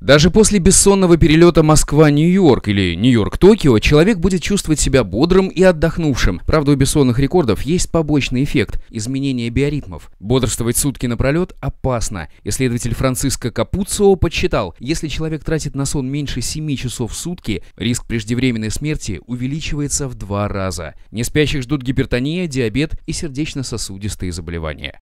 Даже после бессонного перелета Москва-Нью-Йорк или Нью-Йорк-Токио человек будет чувствовать себя бодрым и отдохнувшим. Правда, у бессонных рекордов есть побочный эффект – изменение биоритмов. Бодрствовать сутки напролет опасно. Исследователь Франциско Капуцио подсчитал, если человек тратит на сон меньше 7 часов в сутки, риск преждевременной смерти увеличивается в два раза. Неспящих ждут гипертония, диабет и сердечно-сосудистые заболевания.